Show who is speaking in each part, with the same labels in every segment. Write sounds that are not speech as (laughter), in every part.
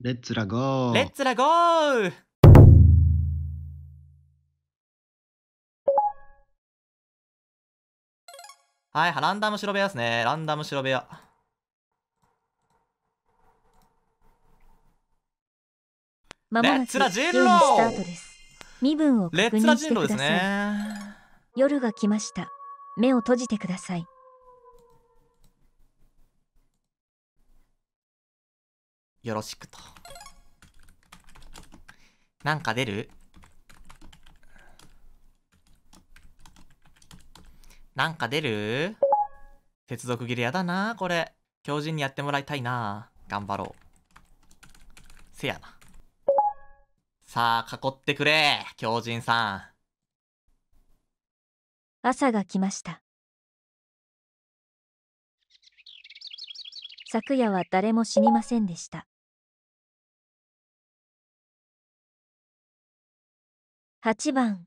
Speaker 1: レッツラゴーレッ
Speaker 2: ツラゴーはい、ランダム白部屋ですね。ランダム白部屋。まもなくゲームスタートで
Speaker 3: す。身分を確認してください。夜が来ました。目を閉じてください。
Speaker 2: よろしくと。なんか出るなんか出る接続切れやだなこれ。強靭にやってもらいたいな頑張ろう。せやな。さあ、囲ってくれ強靭
Speaker 4: さん。
Speaker 3: 朝が来ました。昨夜は誰も死にませんでした。8番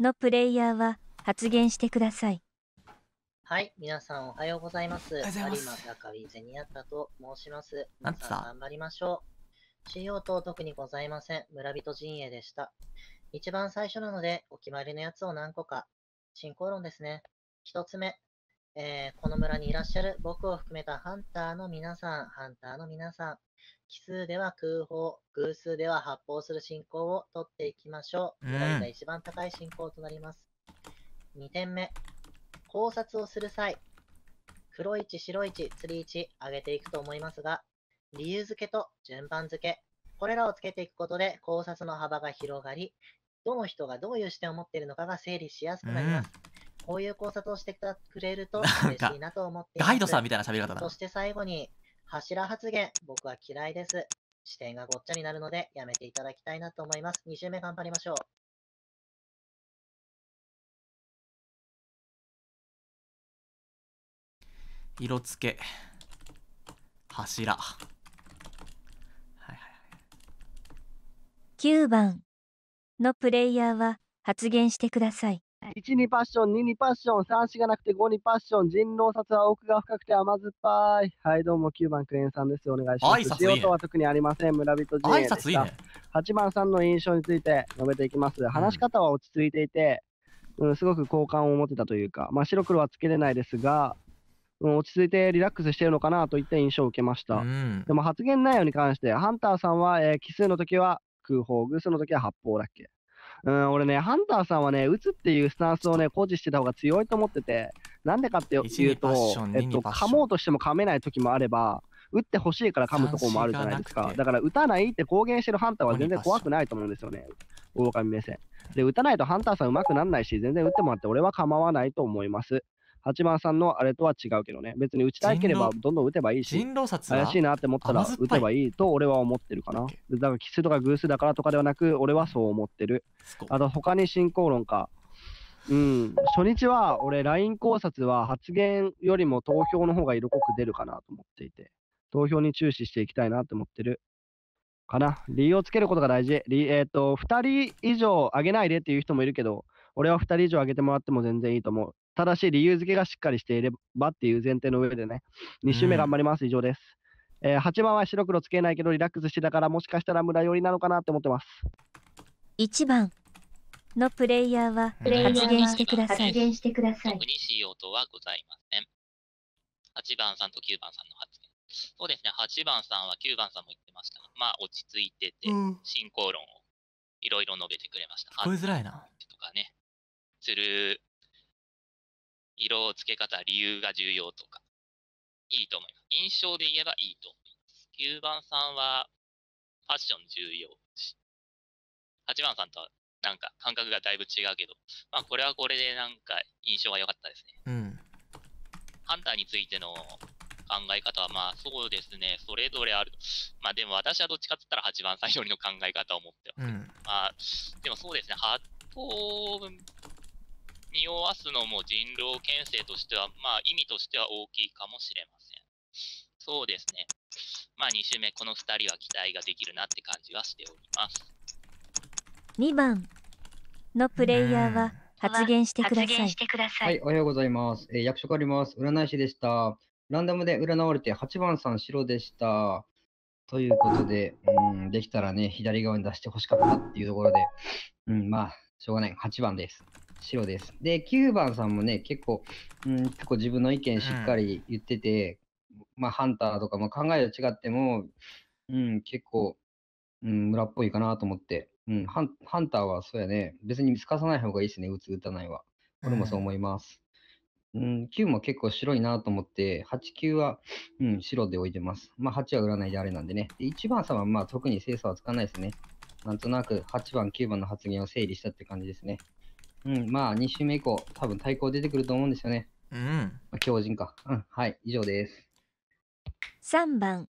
Speaker 3: のプレイヤーは発言してください。
Speaker 4: はい、皆さんおはようございます。有馬高井ゼニアタと申します。皆さん頑張りましょう。主要等特にございません。村人陣営でした。一番最初なので、お決まりのやつを何個か。進行論ですね。一つ目、えー、この村にいらっしゃる僕を含めたハンターの皆さん、ハンターの皆さん、奇数では空砲、偶数では発砲する進行を取っていきましょう。狙いが一番高い進行となります。2点目、考察をする際、黒1、白1、釣り位置上げていくと思いますが、理由付けと順番付け、これらをつけていくことで考察の幅が広がり、どの人がどういう視点を持っているのかが整理しやすくなります。こういう考察をしてくれると嬉しいなと思っています。ガイドさんみたいな喋り方だそして最後に、柱発言、僕は嫌いです。視点がごっちゃになるので、やめていただきたいなと思います。2周目頑張りましょう。
Speaker 3: 色付け柱はいはいはい9番のプレイヤー
Speaker 5: は発言してください1にパッション、2にパッション、3しがなくて5にパッション、人狼殺は奥が深くて甘酸っぱい。はい、どうも9番クエンさんです。お願いします。仕事は特にありません。村人陣営でした八、ね、8番さんの印象について述べていきます。話し方は落ち着いていて、うん、すごく好感を持てたというか、まあ、白黒はつけれないですが、落ち着いてリラックスしているのかなといった印象を受けました。うん、でも発言内容に関して、ハンターさんは、えー、奇数の時は空砲、偶数の時は発砲だっけうん、俺ね、ハンターさんはね、打つっていうスタンスをね、誇示してた方が強いと思ってて、なんでかっていうと、えっと、噛もうとしても噛めない時もあれば、打ってほしいから噛むとこもあるじゃないですか。だから打たないって公言してるハンターは全然怖くないと思うんですよね。狼目線。で、打たないとハンターさん上手くならないし、全然打ってもらって俺は構わないと思います。8番さんのあれとは違うけどね、別に打ちたければどんどん打てばいいし、人狼殺怪しいなって思ったら打てばいいと俺は思ってるかな。だから奇数とか偶数だからとかではなく、俺はそう思ってる。あと他に進行論か。うん、初日は俺、LINE 考察は発言よりも投票の方が色濃く出るかなと思っていて、投票に注視していきたいなと思ってる。かな。理由をつけることが大事。理えっ、ー、と、2人以上上げないでっていう人もいるけど、俺は2人以上上げてもらっても全然いいと思う。正しい理由付けがしっかりしていればっていう前提の上でね、2周目頑張ります、以上です。えー、8番は白黒つけないけどリラックスしてたからもしかしたら村寄りなのかなって思ってます1番
Speaker 3: のプレイヤーは発言してください発言してください特
Speaker 6: にしようとはございません8番さんと9番さんの発言そうですね8番さんは9番さんも言ってましたまあ落ち着いてて、進行論をいろいろ述べてくれました聞こえづらいなとかねする色付け方、理由が重要とか、いいと思います。印象で言えばいいと思います。9番さんは、ファッション重要し、8番さんとはなんか感覚がだいぶ違うけど、まあこれはこれでなんか印象が良かったですね。うん。ハンターについての考え方は、まあそうですね、それぞれある。まあでも私はどっちかって言ったら8番さんよりの考え方を持ってます。うん、まあ、でもそうですね、八匂わすのも人狼牽制としては、まあ、意味としては大きいかもしれません。そうですね。まあ、2周目、この2人は期待ができるなって感じはしております。
Speaker 7: 2番のプレイヤーは発言してください。はい、おはようございます。えー、役職あります。占い師でした。ランダムで占われて8番さん白でした。ということで、うん、できたらね、左側に出してほしかったっていうところで、うん、まあ、しょうがない。8番です。白です。で、9番さんもね、結構、うん、結構自分の意見しっかり言ってて、うん、まあ、ハンターとか、まあ、考えが違っても、うん、結構、うん、村っぽいかなと思って、うん、ハンハンターはそうやね、別に見つかさない方がいいですね、打つ、打たないは。俺もそう思います。うん、9も結構白いなと思って、8、9は、うん、白で置いてます。まあ、8は占いであれなんでね。で1番さんは、まあ、特に精査はつかないですね。なんとなく8番、9番の発言を整理したって感じですね。うん、まあ、2週目以降、多分対抗出てくると思うんですよね。うん。まあ、強靭か。うん、はい、以上です。
Speaker 3: 3番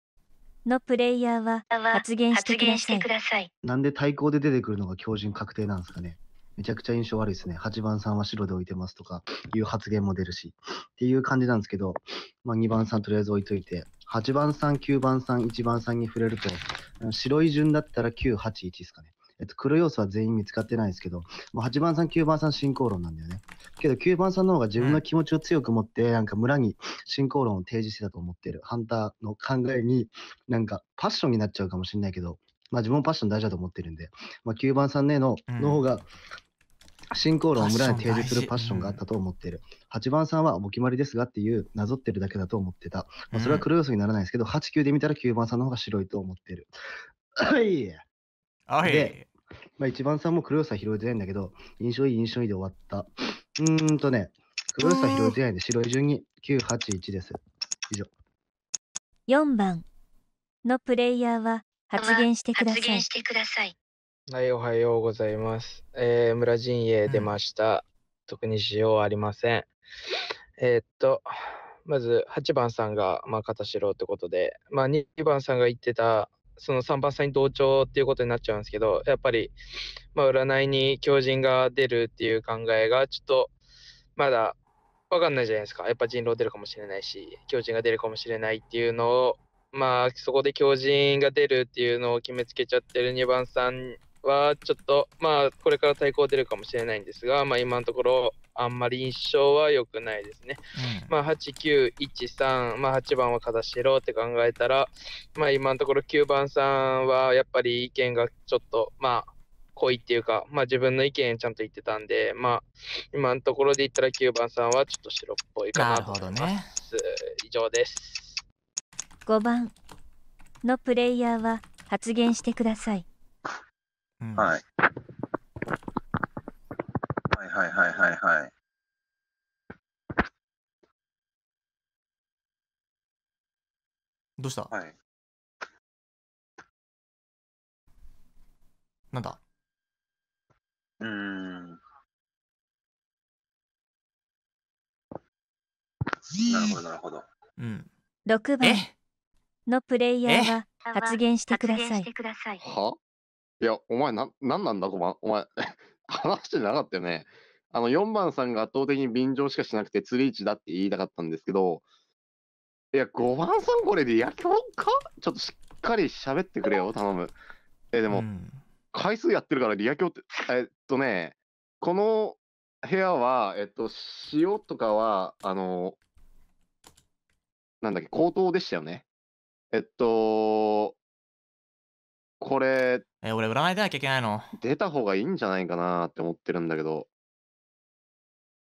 Speaker 3: のプレイヤーは発言してください。
Speaker 1: なんで対抗で出てくるのが強靭確定なんですかね。めちゃくちゃ印象悪いですね。8番さんは白で置いてますとかいう発言も出るし。っていう感じなんですけど、まあ、2番さんとりあえず置いといて、8番さん、9番さん、1番さんに触れると、白い順だったら9、8、1ですかね。えっと、黒要素は全員見つかってないですけど、もう8番さん、9番さん、進行論なんだよね。けど、9番さんの方が自分の気持ちを強く持って、なんか村に進行論を提示してたと思ってる。ハンターの考えに、なんかパッションになっちゃうかもしれないけど、まあ自分もパッション大事だと思ってるんで、まあ、9番さんねの,、の方が、進行論を村に提示するパッションがあったと思ってる。うん、8番さんはお決まりですがっていうなぞってるだけだと思ってた。まあ、それは黒要素にならないですけど、8、9で見たら9番さんの方が白いと思ってる。はい。はい。まあ、一番さんも黒さ拾えてないんだけど、印象いい印象いいで終わった。うーんとね、
Speaker 7: 黒さ拾えて
Speaker 1: ないんで白い順に
Speaker 8: 981です。以上。
Speaker 3: 4番のプレイヤーは発言してください。
Speaker 8: はい、おはようございます。えー、村陣営出ました。うん、特にしようありません。えー、っと、まず8番さんが、まあ、片白ってことで、まあ、2番さんが言ってたその3番さんに同調っていうことになっちゃうんですけど、やっぱり、まあ、占いに狂人が出るっていう考えが、ちょっと、まだ分かんないじゃないですか。やっぱ人狼出るかもしれないし、狂人が出るかもしれないっていうのを、まあ、そこで狂人が出るっていうのを決めつけちゃってる2番さんはちょっと、まあ、これから対抗出るかもしれないんですが、まあ、今のところ、あんまり印象は良くないですね。うん、まあ、8、9、1、3、まあ、8番は片白って考えたら、まあ、今のところ9番さんはやっぱり意見がちょっと、まあ、濃いっていうか、まあ、自分の意見ちゃんと言ってたんで、まあ、今のところで言ったら9番さんはちょっと白っぽいかなと思います。ね、以上です。
Speaker 3: 5番のプレイヤーは発言してください。
Speaker 8: はい
Speaker 9: はいはいはいはい。
Speaker 3: どうしたはい。なんだうーん。
Speaker 9: なるほどなるほど。うん。
Speaker 3: 6番のプレイヤーは発言してください。
Speaker 10: はいや、お前な、なんなんだ、お前、お (laughs) 前話してなかったよね。あの、4番さんが圧倒的に便乗しかしなくて、釣り位置だって言いたかったんですけど、いや、5番さんこれで野球かちょっとしっかり喋ってくれよ、頼む。え、でも、うん、回数やってるから、リアウって、えっとね、この部屋は、えっと、塩とかは、あの、なんだっけ、口頭でしたよね。えっと、これ、え、俺、占い出なきゃいけないの。出た方がいいんじゃないかなって思ってるんだけど。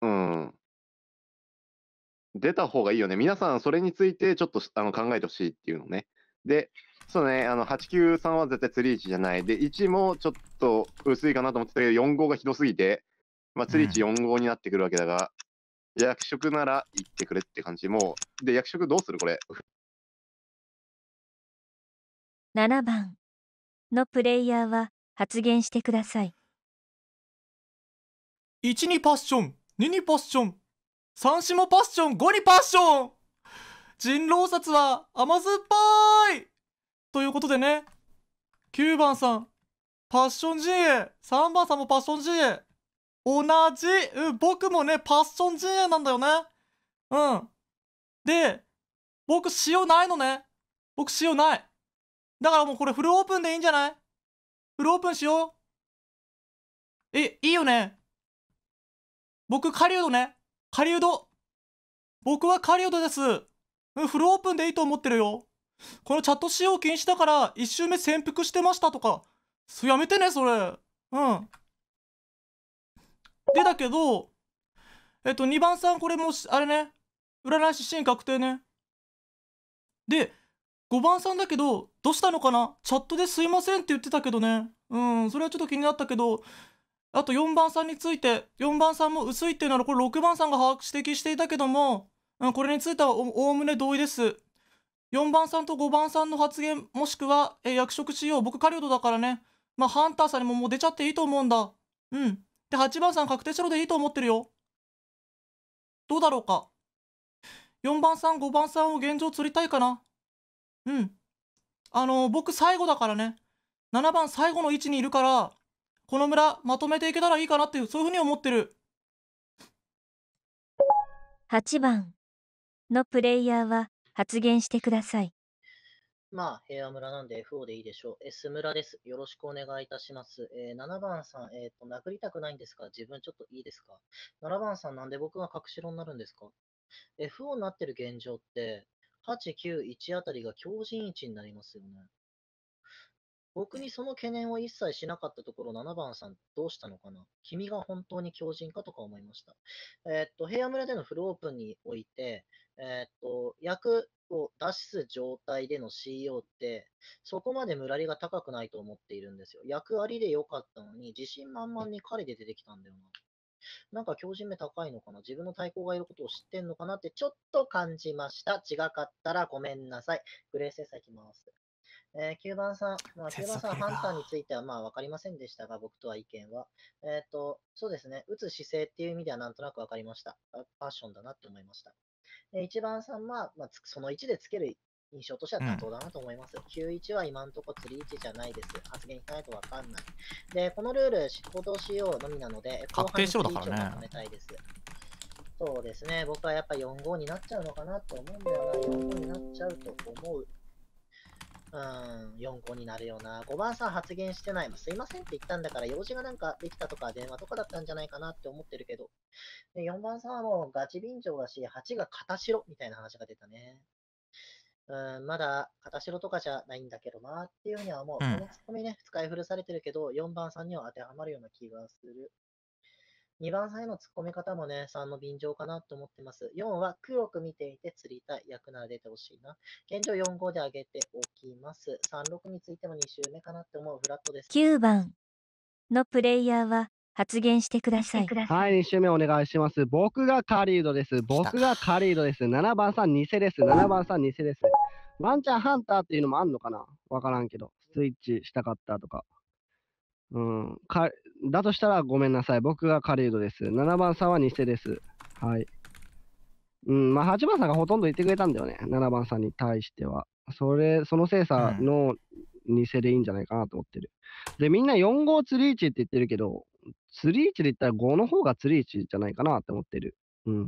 Speaker 10: うん。出た方がいいよね。皆さん、それについてちょっとあの考えてほしいっていうのね。で、そうね、あの、893は絶対釣り位置じゃない。で、1もちょっと薄いかなと思ってたけど、4号がひどすぎて、まあ、釣り位置4号になってくるわけだが、うん、役職なら行ってくれって感じ。もう、で、役職どうするこれ。
Speaker 3: 7番。のプレイヤーは発言してください
Speaker 2: 1にパッション2にパッション3子もパッション5にパッション人狼殺は甘酸っぱいということでね9番さんパッション陣営3番さんもパッション陣営同じ、うん、僕もねパッション陣営なんだよねうんで僕塩ないのね僕塩ないだからもうこれフルオープンでいいんじゃないフルオープンしよう。え、いいよね。僕、狩人ね。狩人。僕は狩人です。フルオープンでいいと思ってるよ。このチャット使用禁止だから、1周目潜伏してましたとか。そやめてね、それ。うん。で、だけど、えっと、2番さん、これも、あれね。占い師シーン確定ね。で、5番さんだけど、どうしたのかなチャットですいませんって言ってたけどね。うん、それはちょっと気になったけど、あと4番さんについて、4番さんも薄いっていうなら、これ6番さんが把握指摘していたけども、うん、これについてはおおむね同意です。4番さんと5番さんの発言、もしくは、え役職しよう。僕狩ドだからね。まあ、ハンターさんにももう出ちゃっていいと思うんだ。うん。で、8番さん確定しろでいいと思ってるよ。どうだろうか。4番さん、5番さんを現状釣りたいかな。うん。あの、僕最後だからね、7番最後の位置にいるから、この村まとめていけたらいいかなって
Speaker 4: いう、そういうふうに思ってる。
Speaker 3: 8番のプレイヤーは発言してください。
Speaker 4: まあ、平和村なんで FO でいいでしょう。S 村です。よろしくお願いいたします。えー、7番さん、えっ、ー、と、殴りたくないんですか自分ちょっといいですか ?7 番さん、なんで僕が隠しろになるんですか ?FO になってる現状って、8、9、1あたりが強靭位置になりますよね。僕にその懸念を一切しなかったところ、7番さんどうしたのかな君が本当に強靭かとか思いました。えー、っと、平野村でのフルオープンにおいて、えー、っと、役を出す状態での CO e って、そこまでムラリが高くないと思っているんですよ。役ありで良かったのに、自信満々に彼で出てきたんだよな。なんか教授目高いのかな自分の対抗がいることを知ってんのかなってちょっと感じました。違かったらごめんなさい。グレー制裁いきます。えー、9番さん、まあ、9番さん、ターについてはまあ分かりませんでしたが、僕とは意見は。えっ、ー、と、そうですね、打つ姿勢っていう意味ではなんとなく分かりました。ファッションだなって思いました。えー、1番さんまあ、その1でつける印象としては妥当だなと思います。91は今のところ釣り位置じゃないです。発言しないとわかんない。で、このルール、行動しようのみなので、後半に釣り位置を貯めたいです。そうですね、僕はやっぱ45になっちゃうのかなと思うんだよな、45になっちゃうと思う。うん、45になるよな。5番さん発言してない。すいませんって言ったんだから、用事がなんかできたとか、電話とかだったんじゃないかなって思ってるけど。で4番さんはもうガチ便乗だし、8が片白みたいな話が出たね。うん、まだ、片白とかじゃないんだけどなっていうふうには思う。うん、このツッコミね、使い古されてるけど、4番さんには当てはまるような気がする。2番さんへのツッコミ方もね、3の便乗かなと思ってます。4は黒く見ていて釣りたい。役なら出てほしいな。現状4、5で上げておきます。3、6についても2周目かなって思うフラットです。
Speaker 3: 9番のプレイヤーは発言してくださ
Speaker 4: い。
Speaker 5: はい、二週目お願いします。僕がカリードです。僕がカリードです。7番さん偽です。7番さん偽です。ワンチャンハンターっていうのもあんのかなわからんけど。スイッチしたかったとか。うん。かだとしたらごめんなさい。僕がカリードです。7番さんは偽です。はい。うん、まあ8番さんがほとんど言ってくれたんだよね。7番さんに対しては。それ、その精査の、うん偽でいいんじゃないかなと思ってる。で、みんな4号釣り位置って言ってるけど、釣り位置で言ったら5の方が釣り位置じゃないかなって思ってる。うん。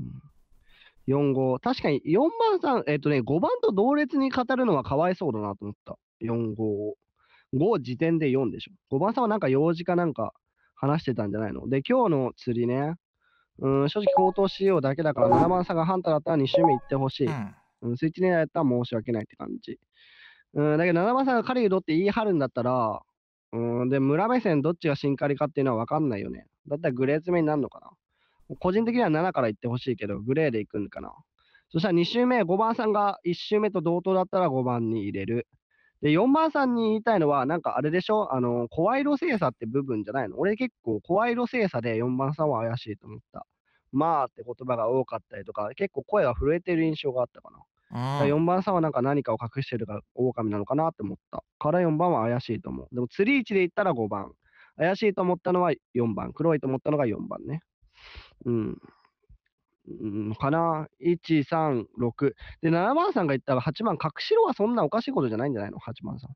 Speaker 5: 4号。確かに4番さん、えっ、ー、とね、5番と同列に語るのはかわいそうだなと思った。4号を。5時点で4でしょ。5番さんはなんか用事かなんか話してたんじゃないので、今日の釣りね、うん、正直口頭仕様だけだから、7番さんがハンターだったら2周目行ってほしい。うん、スイッチ狙いだったら申し訳ないって感じ。うん、だけど、七番さんが狩人って言い張るんだったら、うん、で、村目線どっちが新狩りかっていうのは分かんないよね。だったらグレー詰めになるのかな。個人的には7から行ってほしいけど、グレーで行くんかな。そしたら2周目、5番さんが1周目と同等だったら5番に入れる。で、4番さんに言いたいのは、なんかあれでしょあの、声色精査って部分じゃないの俺結構声色精査で4番さんは怪しいと思った。まあって言葉が多かったりとか、結構声が震えてる印象があったかな。うん。4番さんはなんか何かを隠してるか狼なのかなって思った。から4番は怪しいと思う。でも釣り位置で言ったら5番。怪しいと思ったのは4番。黒いと思ったのが4番ね。うん。うん、かな ?1、3、6。で、7番さんが言ったら8番、隠しろはそんなおかしいことじゃないんじゃないの ?8 番さん。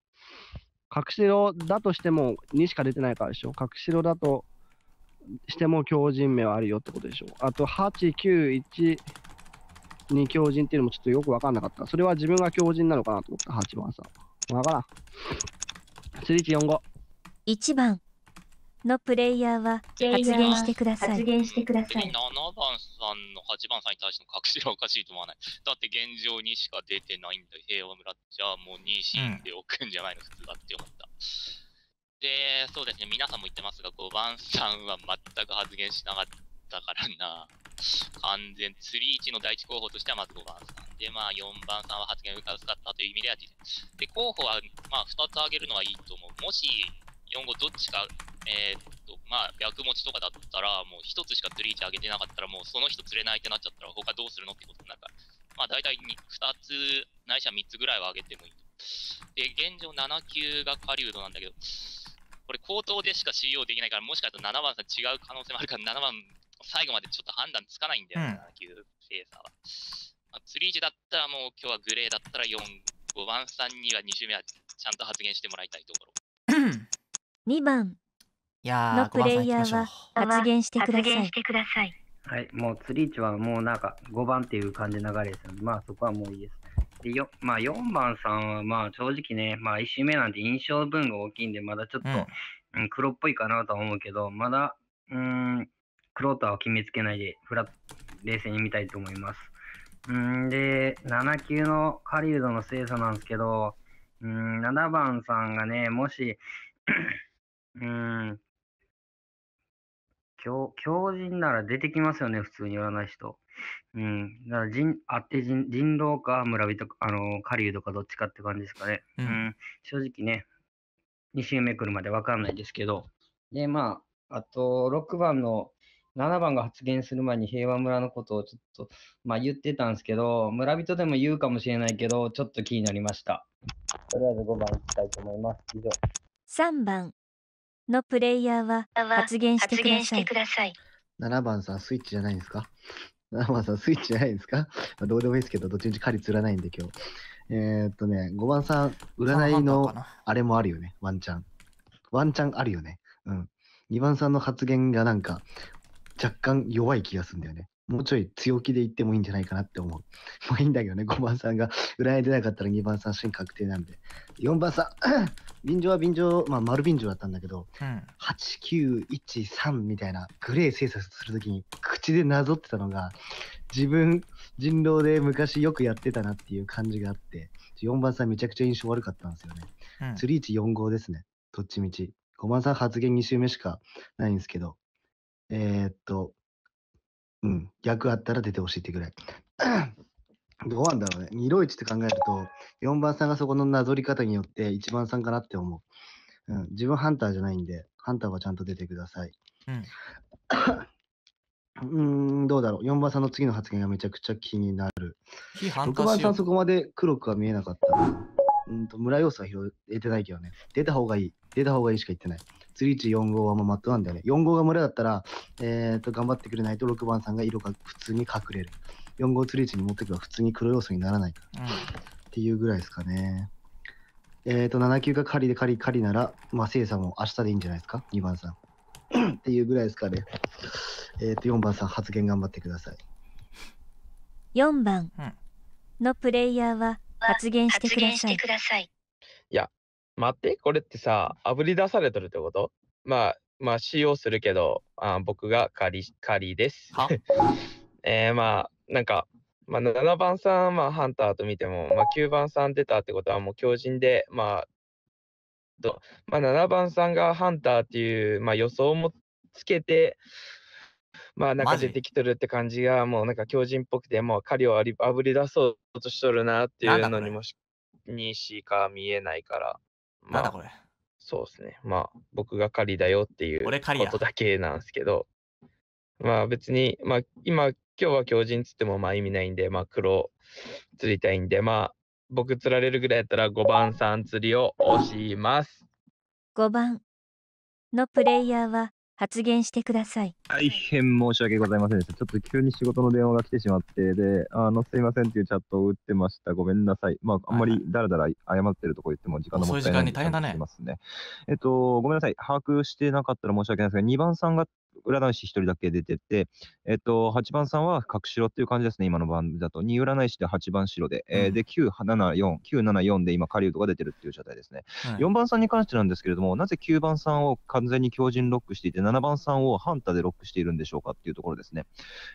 Speaker 5: 隠しろだとしても2しか出てないからでしょ隠しろだとしても強靭名はあるよってことでしょあと8、9、1、に狂人っていうのもちょっとよくわかんなかった。それは自分が狂人なのかなと思った、8番さん。わからん。
Speaker 6: 3145。
Speaker 3: 1番のプレイヤーは発言してください。発言してください。7番
Speaker 6: さんの8番さんに対しての隠しはおかしいと思わない。だって現状にしか出てないんだ。平和村じゃあもう2死んでおくんじゃないの、普通だって思った。で、そうですね、皆さんも言ってますが、5番さんは全く発言しなかった。ったからな。完全、釣り位置の第一候補としてはまず5番さん。で、まあ4番さんは発言をかずかったという意味では、で、候補は、まあ2つ挙げるのはいいと思う。もし、4 5どっちか、えー、っと、まあ、役持ちとかだったら、もう1つしか釣り位置上げてなかったら、もうその人釣れないってなっちゃったら、他どうするのってことになるから。まあ、大体 2, 2つ、ないしは3つぐらいは上げてもいいで、現状7級が狩人なんだけど、これ口頭でしか CO できないから、もしかしたら7番さん違う可能性もあるから、7番最後までちょっと判断つかないんだよな、うん、牛ペーサーは。まあ、釣り時だったらもう今日はグレーだったら4、5番さんには2周目はちゃんと発言してもらいたいところ。
Speaker 3: 2番
Speaker 7: のプレイヤーは発言してください。はい、もう釣り位置はもうなんか5番っていう感じの流れですので、まあそこはもういいです。でよまあ、4番さんはまあ正直ね、まあ、1周目なんて印象分が大きいんで、まだちょっと、うん、黒っぽいかなとは思うけど、まだ、うん、クローターは決めつけないで、フラ冷静に見たいと思います。うんで、7級のカリウドの精査なんですけど、うん7番さんがね、もし、(coughs) うん強、強人なら出てきますよね、普通に占い人。うん。だから人、あって人、人狼か村人か、あの、狩人かどっちかって感じですかね。うん、うん。正直ね、2周目来るまでわかんないですけど。で、まあ、あと、6番の7番が発言する前に平和村のことをちょっと、まあ、言ってたんですけど、村人でも言うかもしれないけど、ちょっと気になりました。とりあえず5番いきたいと思います。以上。
Speaker 3: 3番のプレイヤーは発言してください。
Speaker 1: 7番さん、スイッチじゃないですか ?7 (laughs) 番さん、スイッチじゃないですか、まあ、どうでもいいですけど、どっちにち狩り釣らないんで今日。えー、っとね、5番さん、占いのあれもあるよね、ワンチャン。ワンチャンあるよね。うん。2番さんの発言がなんか、若干弱い気がするんだよね。もうちょい強気でいってもいいんじゃないかなって思う。も (laughs) ういいんだけどね、5番さんが裏に出なかったら2番さん芯確定なんで。4番さん、(clears throat) 便乗は便乗、まあ丸便乗だったんだけど、うん、8913みたいなグレー精査するときに口でなぞってたのが、自分、人狼で昔よくやってたなっていう感じがあって、4番さんめちゃくちゃ印象悪かったんですよね。3 1 4 5ですね、どっちみち。5番さん発言2周目しかないんですけど、えーっと、うん、逆あったら出てほしいってぐらい。(clears throat) どうなんだろうね。二郎一って考えると、四番さんがそこのなぞり方によって一番さんかなって思う。うん、自分ハンターじゃないんで、ハンターはちゃんと出てください。うん、(clears throat) ん、どうだろう。四番さんの次の発言がめちゃくちゃ気になる。六番さんそこまで黒くは見えなかった。うんと、村要素は拾えてないけどね。出た方がいい。出た方がいいしか言ってない。釣り地4号はもうマットなんだよね。4号が村だったら、えっ、ー、と、頑張ってくれないと6番さんが色が普通に隠れる。4号釣り地に持ってくれば普通に黒要素にならないら。うん、っていうぐらいですかね。えっ、ー、と、7級が狩りで狩り狩りなら、まあ、精査も明日でいいんじゃないですか ?2 番さん。っていうぐらいですかね。えっ、ー、と、4番さん発言頑張ってください。
Speaker 3: 4番のプレイヤーは発言してください。
Speaker 8: いや、待って、これってさ、あぶり出されてるってことまあ、まあ、使用するけど、あ僕がカリカリです。(laughs) えー、まあ、なんか、まあ、7番さん、まあ、ハンターと見ても、まあ、9番さん出たってことは、もう強靭で、まあ、どまあ、7番さんがハンターっていう、まあ、予想もつけて、まあなんか出てきとるって感じがもうなんか強靭っぽくてもうをありあぶり出そうとしとるなっていうのにもしにしか見えないから、まあ、なんだこれそうですねまあ僕が狩りだよっていうことだけなんですけどまあ別にまあ今今日は強靭つってもまあ意味ないんでまあ黒釣りたいんでまあ僕釣られるぐらいやったら5番さん釣りを押します
Speaker 3: 5番のプレイヤーは発言してください。
Speaker 8: 大
Speaker 9: 変申し訳ございませんでした。ちょっと急に仕事の電話が来てしまって、で、あの、すいませんっていうチャットを打ってました。ごめんなさい。まあ、あんまりだらだら謝ってるとこ言っても時間のもったいない、い時間に大変だね。えっと、ごめんなさい。把握してなかったら申し訳ないですが、2番さんが占い師1人だけ出てて、えっと、8番さんは角白っていう感じですね、今の番組だと。2占い師で8番白で、えー、で、974、974で今、狩人が出てるっていう状態ですね、はい、4番さんに関してなんですけれども、なぜ9番さんを完全に強靭ロックしていて、7番さんをハンターでロックしているんでしょうかっていうところですね。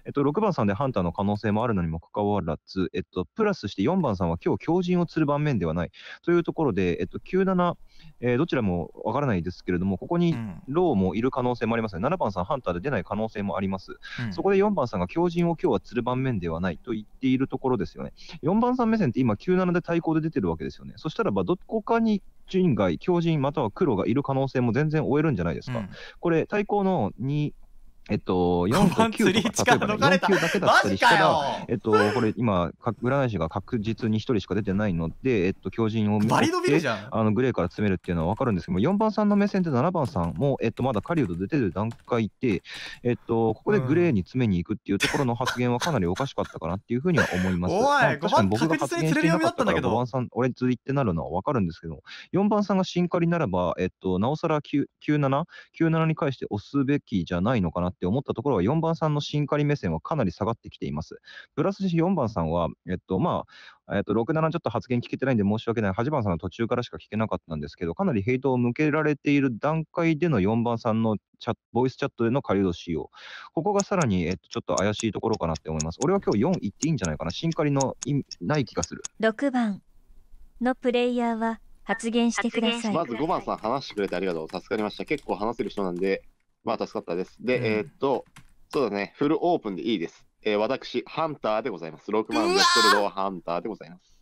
Speaker 9: えっと、6番さんでハンターの可能性もあるのにもかかわらず、えっと、プラスして4番さんは今日強靭を釣る盤面ではないというところで、えっと、97、えー、どちらもわからないですけれども、ここにローもいる可能性もありますね。7番さん、ハンターで出ない可能性もあります。うん、そこで4番さんが強靭を今日は釣る盤面ではないと言っているところですよね。4番さん目線って今97で対抗で出てるわけですよね。そしたらばどこかに人外、強人または黒がいる可能性も全然終えるんじゃないですか。うん、これ、対抗の2、えっと、4番9例えば、ね、級だけだったりしたら、えっと、これ今、占い師が確実に1人しか出てないので、えっと、狂人を見て、あのグレーから詰めるっていうのは分かるんですけども、4番さんの目線で7番さんも、えっと、まだ狩人出てる段階で、えっと、ここでグレーに詰めに行くっていうところの発言はかなりおかしかったかなっていうふうには思います。おい、かに僕が発言してなかったから5番さん、俺釣りってなるのは分かるんですけども、4番さんが新狩りならば、えっと、なおさら97、97に返して押すべきじゃないのかなって思ったところは、4番さんの新仮目線はかなり下がってきています。プラス4番さんは、えっと、まあ、えっと、6、7ちょっと発言聞けてないんで申し訳ない。8番さんの途中からしか聞けなかったんですけど、かなりヘイトを向けられている段階での4番さんのチャボイスチャットでの狩人使用。ここがさらに、えっと、ちょっと怪しいところかなって思います。俺は今日4いっていいんじゃないかな。新仮の意味ない気がする。
Speaker 3: 6番のプレイヤーは発言してください。まず5
Speaker 10: 番さん話してくれてありがとう。助かりました。結構話せる人なんで、まあ、助かったです。で、うん、えっと、そうだね、フルオープンでいいです。えー、私、ハンターでございます。6万ベストルドハンターでございます。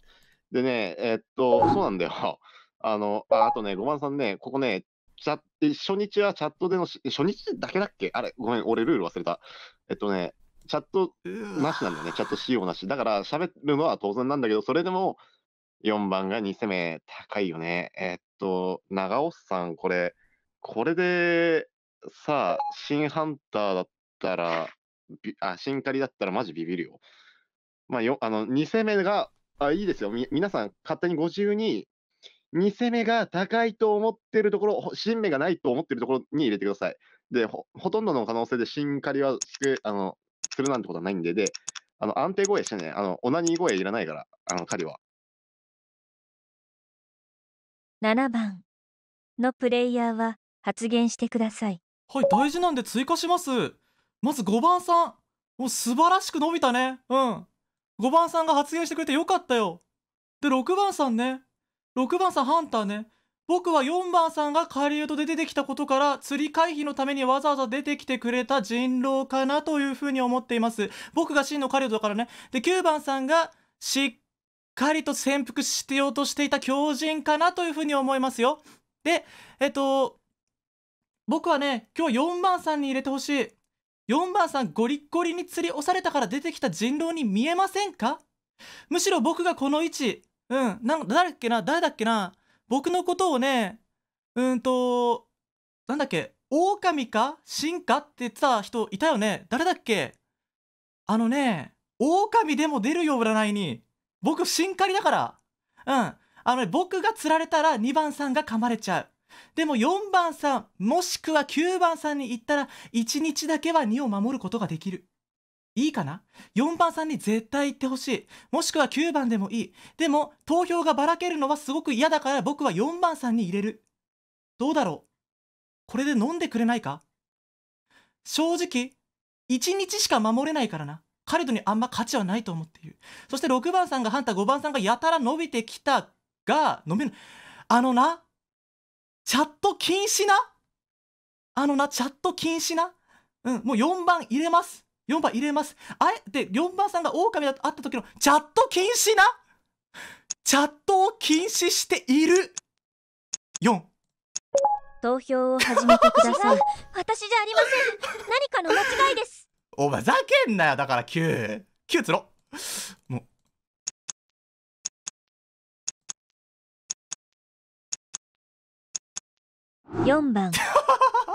Speaker 10: でね、えー、っと、そうなんだよ。(laughs) あの、ああとね、5万さんね、ここね、チャ初日はチャットでの、初日だけだっけあれ、ごめん、俺ルール忘れた。えっとね、チャットなしなんだよね、チャット仕様なし。だから、喋るのは当然なんだけど、それでも、4番が2攻め、高いよね。えっと、長尾さん、これ、これで、さ、新ハンターだったら、あ、新狩りだったらマジビビるよ。まあ、よ、あの、2戦目が、あ、いいですよ。み、皆さん勝手にご自由に、2戦目が高いと思ってるところ、新目がないと思ってるところに入れてください。で、ほ、ほとんどの可能性で新狩りはすく、あの、するなんてことはないんで、で、あの、安定声してね、あの、オナニー声いらないから、あの、狩りは。
Speaker 3: 7番のプレイヤーは発言してください。
Speaker 2: はい大事なんで追加しますまず5番さんもう素晴らしく伸びたねうん5番さんが発言してくれてよかったよで6番さんね6番さんハンターね僕は4番さんが狩人で出てきたことから釣り回避のためにわざわざ出てきてくれた人狼かなというふうに思っています僕が真の狩人だからねで9番さんがしっかりと潜伏してようとしていた狂人かなというふうに思いますよでえっと僕はね、今日4番さんに入れてほしい。4番さんゴリッゴリに釣り押されたから出てきた人狼に見えませんかむしろ僕がこの位置、うん、なん誰だっけな、誰だっけな、僕のことをね、うんと、なんだっけ、狼か進化って言ってた人いたよね誰だっけあのね、狼でも出るよ、占いに。僕、進化りだから。うん。あのね、僕が釣られたら2番さんが噛まれちゃう。でも4番さんもしくは9番さんに行ったら1日だけは2を守ることができるいいかな ?4 番さんに絶対行ってほしい。もしくは9番でもいい。でも、投票がばらけるのはすごく嫌だから僕は4番さんに入れる。どうだろうこれで飲んでくれないか正直、1日しか守れないからな。彼とにあんま価値はないと思っている。そして6番さんがハンター、5番さんがやたら伸びてきたが、飲めない。あのな、チャット禁止なあのな、チャット禁止なうん、もう4番入れます。4番入れます。あえて4番さんが狼だと会った時のチャット禁止なチャットを禁止している4
Speaker 3: 投票を始めてください (laughs) 私じゃありません何かの間違いですお前ざけんなよだから99つろもう4番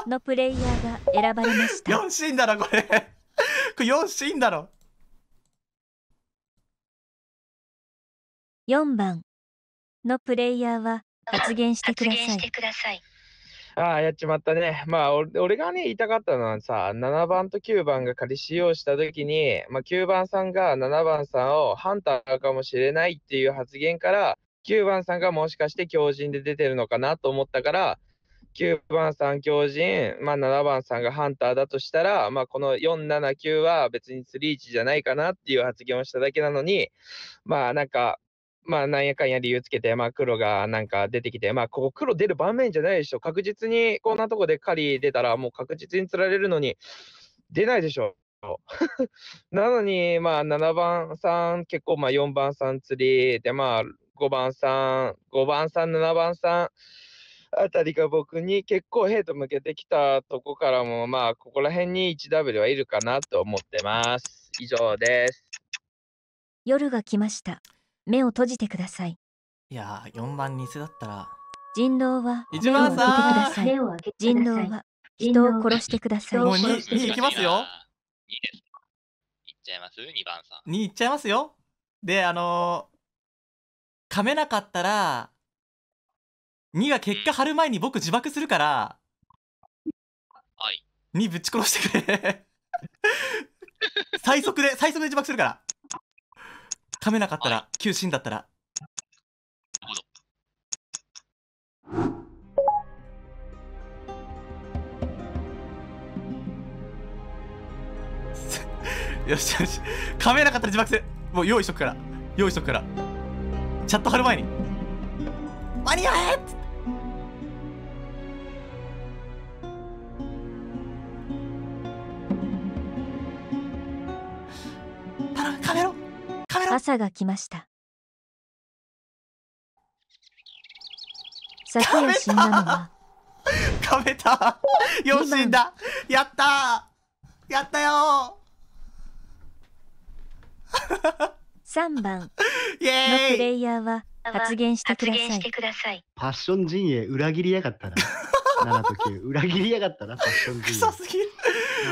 Speaker 3: のプレイヤーが選ばれました4シーだろこ
Speaker 2: れこれ4シーだろ
Speaker 3: 4番のプレイヤーは発言してください
Speaker 8: ああやっちまったねまあ俺がね言いたかったのはさ7番と9番が仮使用した時に、まあ、9番さんが7番さんをハンターかもしれないっていう発言から9番さんがもしかして強靭で出てるのかなと思ったから9番さん強靭、まあ、7番さんがハンターだとしたら、まあ、この479は別に3、置じゃないかなっていう発言をしただけなのに、まあなんか、まあなんやかんや理由つけて、まあ黒がなんか出てきて、まあここ黒出る場面じゃないでしょ。確実にこんなとこで狩り出たらもう確実に釣られるのに出ないでしょ。(laughs) なのに、まあ、7番さん、結構、まあ、4番さん釣りで、まあ、5番さん、5番さん、7番さん、あたりが僕に結構ヘイト向けてきたとこからも、まあ、ここら辺に 1W はいるかなと思ってます。以上です。
Speaker 3: 夜が来ました。目を閉じてください。
Speaker 8: いや4番偽だったら。
Speaker 3: 人狼は目を開けさ人狼は人を殺してください。もう 2, 2いきます
Speaker 2: よ。2です
Speaker 6: いっちゃいます ?2 番さ
Speaker 2: ん。2いっちゃいますよ。で、あのー、噛めなかったら、2が結果貼る前に僕自爆するから、はい。2ぶち殺してくれ (laughs) 最速で、最速で自爆するから。噛めなかったら、急い、死んだったら。(laughs) よしよし。噛めなかったら自爆する。もう用意しとくから。用意しとくから。チャット貼る前に。
Speaker 4: 間に合え
Speaker 3: カメロカメロ朝が来ました昨夜死んだのは
Speaker 2: よ死んだやったやった
Speaker 3: よ3番のプレイヤーは発言してください。さい
Speaker 1: ファッション陣営裏切りやがったな。7と9裏切りやがったな、ファッション陣営。臭すぎる。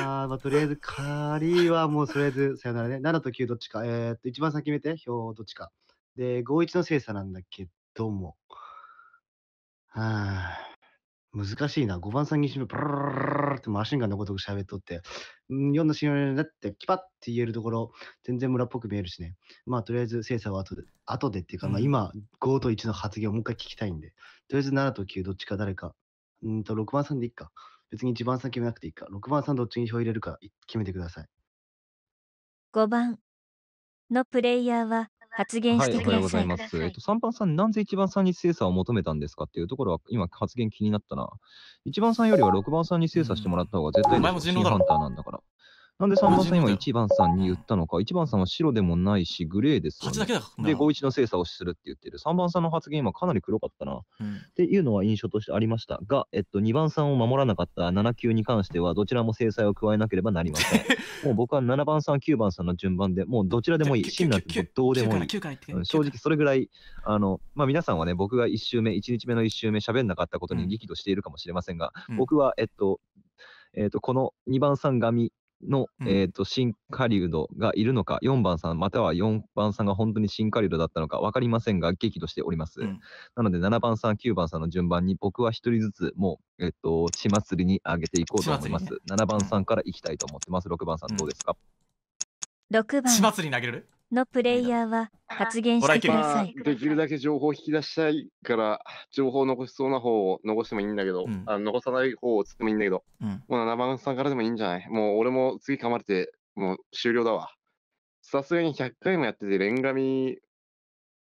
Speaker 1: あまあ、とりあえず、仮はもうとりあえず、さよならね。7と9どっちか。えー、っと、一番先決めて、票どっちか。で、51の精査なんだけども。はあ。難しいな。5番さんにしめ、ブルルってマシンガンのごとく喋っとって、うん4のシーンだって、キパッって言えるところ、全然村っぽく見えるしね。まあ、とりあえず精査は後で、後でっていうか、まあ今、5と1の発言をもう一回聞きたいんで、とりあえず7と9、どっちか誰か。うんと、6番さんでいいか。別に1番さん決めなくていいか。6番さんどっちに票入れるか決め
Speaker 9: てください。
Speaker 3: 5番のプレイヤーは発言はしい、おてくはようございます。
Speaker 9: えっと、3番さん、なぜ1番さんに精査を求めたんですかっていうところは、今、発言気になったな。1番さんよりは6番さんに精査してもらった方が絶対前も人狼真だろ判断なんだから。なんで3番さん今1番さんに言ったのか、1番さんは白でもないし、グレーですよ、ね。だけだで、51の精査をするって言ってる。3番さんの発言今かなり黒かったな、うん、っていうのは印象としてありましたが、えっと、2番さんを守らなかった7級に関しては、どちらも制裁を加えなければなりません。(laughs) もう僕は7番さん、9番さんの順番でもうどちらでもいい。真なんてどうでもいい。うん、正直それぐらい、あの、まあ皆さんはね、僕が1週目、1日目の1週目喋んなかったことに激怒しているかもしれませんが、うん、僕は、えっと、えーと、この2番さん髪の、うん、えーと、と新ウドがいるのか、4番さん、または4番さんが本当に新ウドだったのか分かりませんが、激怒しております。うん、なので、7番さん、9番さんの順番に、僕は1人ずつ、もう、えっ、ー、と、血祭りに上げていこうと思います。ね、7番さんからいきたいと思ってます。6番さん、どうですか、
Speaker 3: うん、?6 番。血祭りにげるのプレイヤーは発言してください。ま
Speaker 10: あ、できるだけ情報を引き出したいから、情報を残しそうな方を残してもいいんだけど、うん、あ残さない方をつってもいいんだけど、うん、もう7番さんからでもいいんじゃないもう俺も次噛まれて、もう終了だわ。さすがに100回もやってて、レンガミ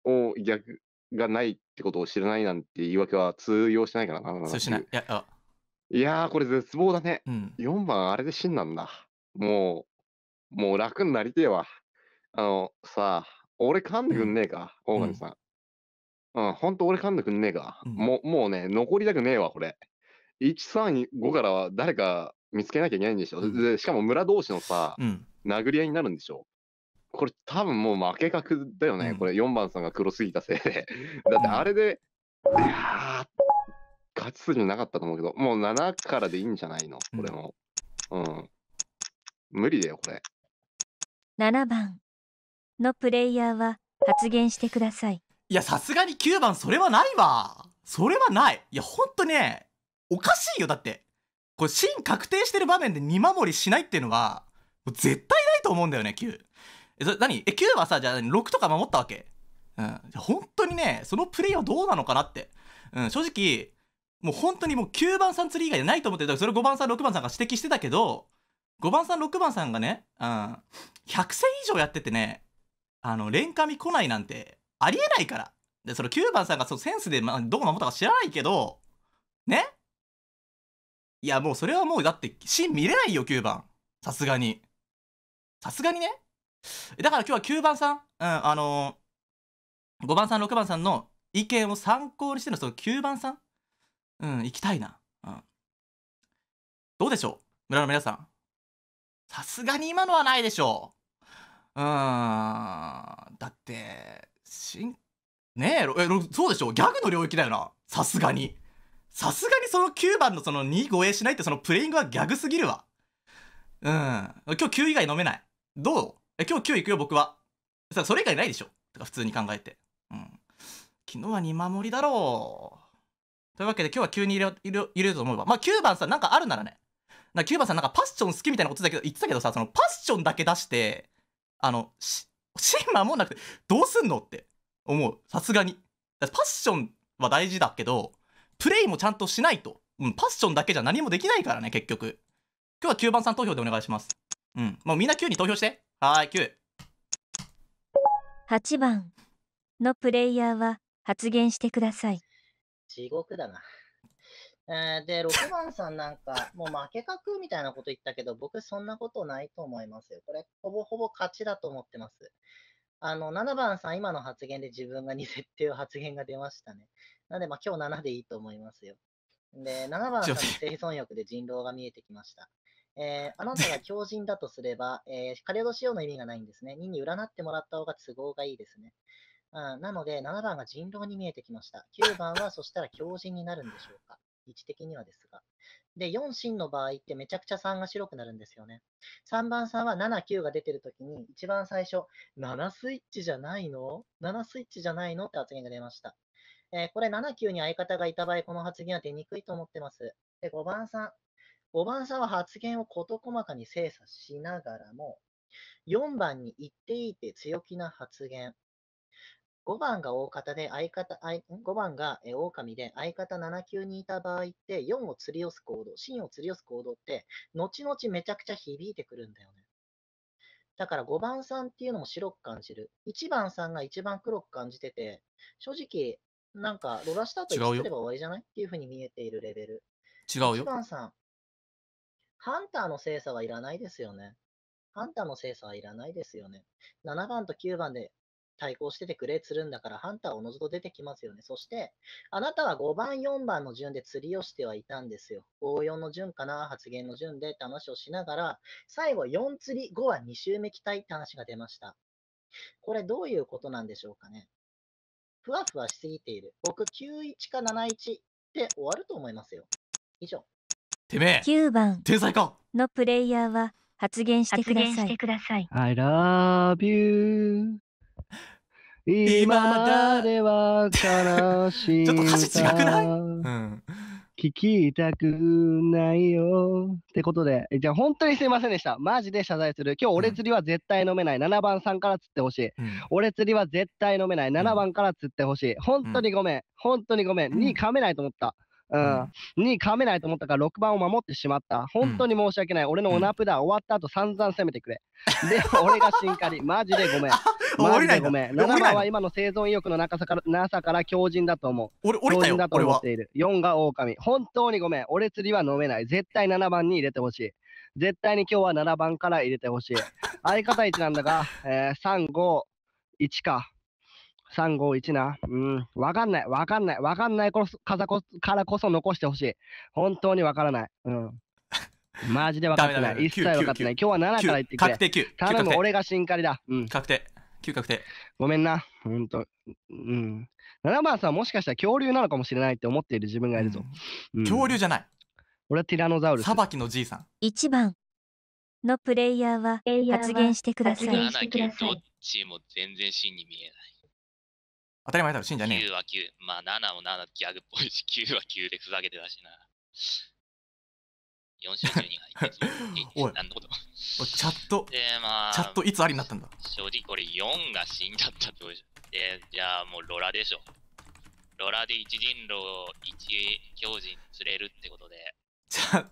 Speaker 10: を逆がないってことを知らないなんて言い訳は通用しないからな。通しない。いや、あいやこれ絶望だね。うん、4番あれで死んだんだ。もう、もう楽になりてえわ。あの、さあ、俺噛んでくんねえか、大神さん。うん、ほんと俺噛んでくんねえか。もう、もうね、残りたくねえわ、これ。135からは誰か見つけなきゃいけないんでしょ。で、しかも村同士のさ、殴り合いになるんでしょ。これ多分もう負け確だよね、これ4番さんが黒すぎたせいで。(laughs) だってあれで、いやー、勝ち筋なかったと思うけど、もう7からでいいんじゃないのこれも。うん。無理だよ、これ。
Speaker 3: 7番のプレイヤーは発言してください
Speaker 2: いやさすがに9番それはないわそれはないいやほんとねおかしいよだってこれシーン確定してる場面で2守りしないっていうのはもう絶対ないと思うんだよね9えそ何え9はさじゃあ6とか守ったわけうん本当にねそのプレイはどうなのかなってうん正直もう本当にもう9番さん釣り以外でないと思ってそれ5番さん6番さんが指摘してたけど5番さん6番さんがね、うん、100戦以上やっててねあのレンカミ来ないなんてありえないからでその9番さんがそのセンスで、まどこ守ったか知らないけどねいやもうそれはもうだってシーン見れないよ9番さすがにさすがにねだから今日は9番さん、うん、あのー、5番さん6番さんの意見を参考にしてのその9番さんうん行きたいな、うん、どうでしょう村の皆さんさすがに今のはないでしょう。うんだってしんねええそうでしょギャグの領域だよなさすがにさすがにその9番のその2護衛しないってそのプレイングはギャグすぎるわうん今日9以外飲めないどうえ今日9行くよ僕はそれ以外ないでしょとか普通に考えてうん昨日は見守りだろうというわけで今日は急に入れ入れると思えばまあ9番さなんかあるならねな9番さんなんかパッション好きみたいなことだけど言ってたけどさそのパッションだけ出してあの、し、シーン守んなくて、どうすんのって思う。さすがに。パッションは大事だけど、プレイもちゃんとしないと。うん、パッションだけじゃ何もできないからね、結局。今日は9番さん投票でお願いします。うん。もうみんな9に投票して。はーい、9。
Speaker 3: 8番のプレイヤーは発言してください。
Speaker 4: 地獄だな。えー、で、6番さんなんか、もう負け確みたいなこと言ったけど、僕そんなことないと思いますよ。これ、ほぼほぼ勝ちだと思ってます。あの、7番さん、今の発言で自分が似てっていう発言が出ましたね。なんで、まあ今日7でいいと思いますよ。で、7番さんの生存欲で人狼が見えてきました。えー、あなたが強人だとすれば、えー、仕様の意味がないんですね。2に占ってもらった方が都合がいいですね。うん、なので、7番が人狼に見えてきました。9番はそしたら強人になるんでしょうか。位置的にはですが。で、4進の場合ってめちゃくちゃ3が白くなるんですよね。3番3は7、9が出てるときに、一番最初、7スイッチじゃないの ?7 スイッチじゃないのって発言が出ました。えー、これ7、9に相方がいた場合、この発言は出にくいと思ってます。で、5番3。5番3は発言を事細かに精査しながらも、4番に言っていいって強気な発言。5番が大方で相方、5番が狼で相方7級にいた場合って、4を釣り寄す行動、芯を釣り寄す行動って、後々めちゃくちゃ響いてくるんだよね。だから5番さんっていうのも白く感じる。1番さんが一番黒く感じてて、正直、なんか、ロラした後にすれば終わりじゃないっていうふうに見えているレベル。違うよ。1番さん、ハンターの精査はいらないですよね。ハンターの精査はいらないですよね。7番と9番で対抗しててくれつるんだから、ハンターおのずと出てきますよね。そして、あなたは5番、4番の順で釣りをしてはいたんですよ。54の順かな、発言の順でって話をしながら、最後4釣り、5は2周目期待って話が出ました。これどういうことなんでしょうかね。ふわふわしすぎている。僕、91か71で終わると思いますよ。以上。
Speaker 1: てめえ、9番天才か
Speaker 3: のプレイヤーは発言してください。
Speaker 1: I love you. 今
Speaker 5: までは悲しい。(laughs) ちょっと歌詞違くないうん。聞きたくないよ。ってことで、じゃあ本当にすいませんでした。マジで謝罪する。今日俺釣りは絶対飲めない。7番さんから釣ってほしい。うん俺釣りは絶対飲めない。7番から釣ってほしい。本当にごめん。本当にごめん。うん2噛めないと思った。うん、に噛めないと思ったから6番を守ってしまった。本当に申し訳ない。うん、俺のオナプだ。終わった後散々攻めてくれ。で、(laughs) 俺が進化に。マジでごめん。(laughs) マジでごめん。7番は今の生存意欲のなさからなさから強靭だと思う。俺、俺強靭だと思っている。4が狼。本当にごめん。俺釣りは飲めない。絶対7番に入れてほしい。絶対に今日は7番から入れてほしい。相方1なんだが、えー、3、5、1か。351な。うん。わかんない。わかんない。わかんないからこからこそ残してほしい。本当にわからない。うん。(laughs) マジでわかってない。一切わかってない。今日は7からいってくれ。確定9。頼む、俺がしんかりだ。うん。確定。9確定。ごめんな。ほんと。うん。7番さんもしかしたら恐竜なのかもしれないって思っている自分がいるぞ。うんうん、恐
Speaker 6: 竜じゃない。俺はティラノザウルス。さばきのじいさん。
Speaker 3: 1番のプレイヤーは発言してください。どっ
Speaker 6: ちも全然真に見えない。当たり前だろ、死んじゃねえ。9は9。まあ7も7ギャグっぽいし、9 (laughs) は9でふざけてたしな。4週中に入って (laughs) おい、何のことおチャット、でまあ、チャットいつありになったんだ正直これ4が死んじゃったってことでしょ。じゃあもうロラでしょ。ロラで一人狼を一強人釣れるってことで。チャ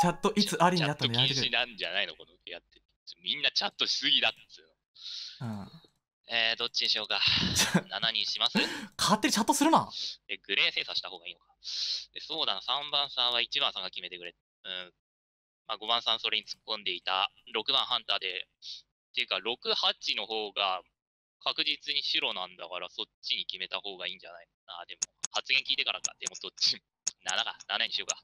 Speaker 2: チャットいつありになったんだチャット禁止
Speaker 6: なんじゃないのこのやって。みんなチャットしすぎだっつうの。うん。えー、どっちにしようか。7 (laughs) にします勝手にチャットするな。で、グレー精査した方がいいのか。で、そうだな、3番さんは1番さんが決めてくれ。うん。まあ、5番さんそれに突っ込んでいた。6番ハンターで、っていうか、6、8の方が確実に白なんだから、そっちに決めた方がいいんじゃないあ、でも、発言聞いてからか。でも、どっち、7か、7にしようか。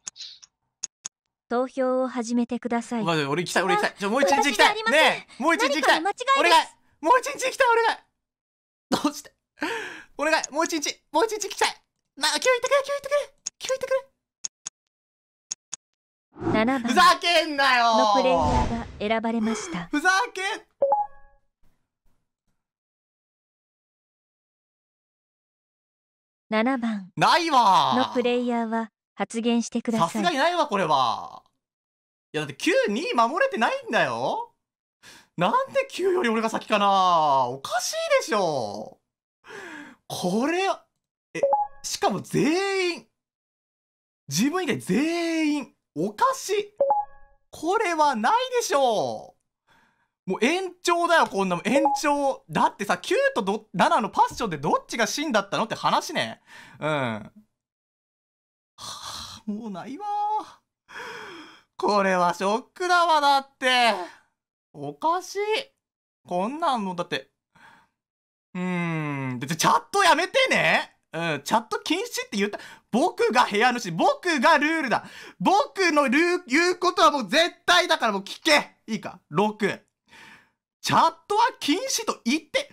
Speaker 3: 投票を始めてください。まあ、俺行きたい、俺行きたい。じゃもう一日行きた
Speaker 6: い。ねえ、もう一日行きたい。間違いお願いもう一日行きたい、お願
Speaker 3: いどうして
Speaker 2: お願いもう一日もう一日行きたいな、今日行ってくれ今日行ってく
Speaker 3: れ今日行ってくれ番ふざけんなよのプレイヤーが選ばれましたふざけ7番ないわのプレイヤーは発言してくださいさすが
Speaker 2: にないわこれはいやだって9 2守れてないんだよなんで Q より俺が先かなおかしいでしょこれ、え、しかも全員、自分以外全員、おかしい。これはないでしょう。もう延長だよ、こんなも延長。だってさ、9と7のパッションでどっちが真だったのって話ね。うん。はぁ、もうないわこれはショックだわ、だって。おかしい。こんなんの、だって。うーん。で、チャットやめてね。うん、チャット禁止って言った。僕が部屋主、僕がルールだ。僕のルー、言うことはもう絶対だからもう聞け。いいか ?6。チャットは禁止と言って、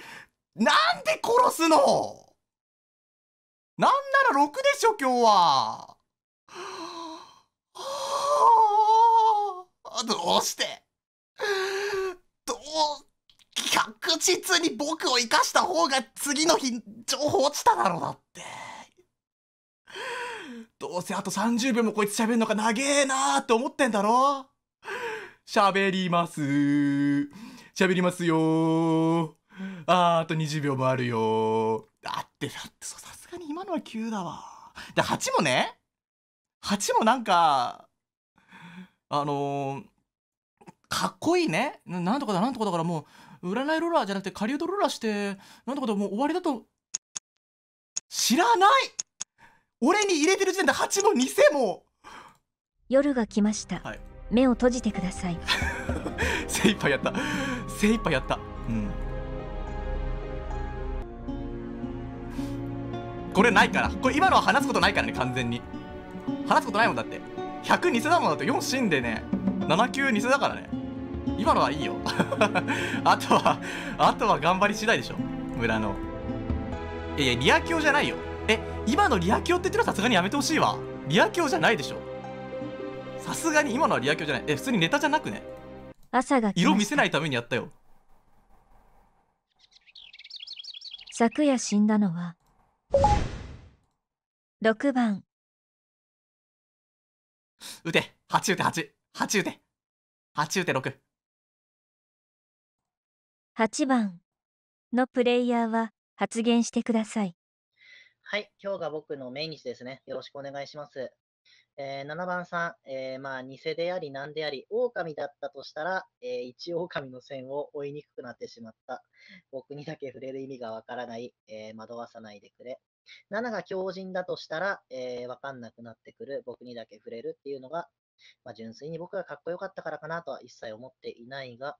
Speaker 2: なんで殺すのなんなら6でしょ、今日は。はあ、どうして確実に僕を生かした方が次の日情報落ちただろうだって。どうせあと30秒もこいつ喋るのか長えなーって思ってんだろ喋ります。喋りますよあー、あと20秒もあるよだって、だってさすがに今のは急だわ。で、8もね、8もなんか、あのー、かっこいいねなんとかだなんとかだからもう占いローラーじゃなくて狩人ローラーしてなんとかだもう終わりだと
Speaker 3: 知らない俺に入れてる時点で8も2も夜が来ました、はい、目を閉じてください
Speaker 2: (laughs) 精一杯やった精一杯やったうんこれないからこれ今のは話すことないからね完全に話すことないもんだって100偽だもんだって4死んでね7級偽だからね今のはいいよ (laughs) あとはあとは頑張り次第でしょ村のいやいやリア強じゃないよえ今のリア強って言ってるのさすがにやめてほしいわリア強じゃないでしょさすがに今のはリア強じゃないえ普通にネタじゃなくね
Speaker 3: 朝が色見
Speaker 2: せないためにやったよ
Speaker 3: 昨夜死んだのは6番打て8打て88打て8打て6 8番のプレイヤーは発言してください。
Speaker 4: はい、今日が僕の命日ですね。よろしくお願いします。えー、7番さん、えー、まあ、偽であり何であり、狼だったとしたら、えー、一狼の線を追いにくくなってしまった。僕にだけ触れる意味がわからない、えー、惑わさないでくれ。7が強人だとしたら、えー、わかんなくなってくる、僕にだけ触れるっていうのが、まあ、純粋に僕がかっこよかったからかなとは一切思っていないが、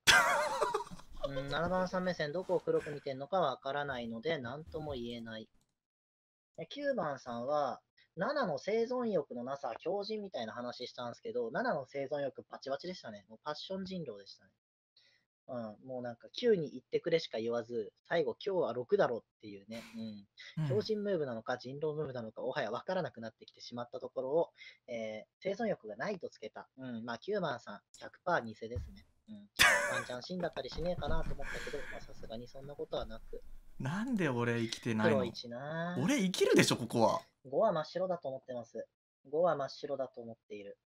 Speaker 4: うん、7番さん目線、どこを黒く見てるのかわからないので、何とも言えない。9番さんは、7の生存欲のなさ、狂人みたいな話したんですけど、7の生存欲バチバチでしたね。もうパッション人狼でしたね。うん、もうなんか9に行ってくれしか言わず、最後今日は6だろっていうね、うん、強靭ムーブなのか人狼ムーブなのか、おはや分からなくなってきてしまったところを、えー、生存欲がないとつけた。うん、まあ9番さん、100%偽ですね。うん、ワンちゃん死んだったりしねえかなと思ったけど、まあさすがにそんなことはなく。
Speaker 2: なんで俺生きてないの俺
Speaker 3: 生きるでしょ、ここは。
Speaker 4: 5は真っ白だと思ってます。5は真っ白だと思っている。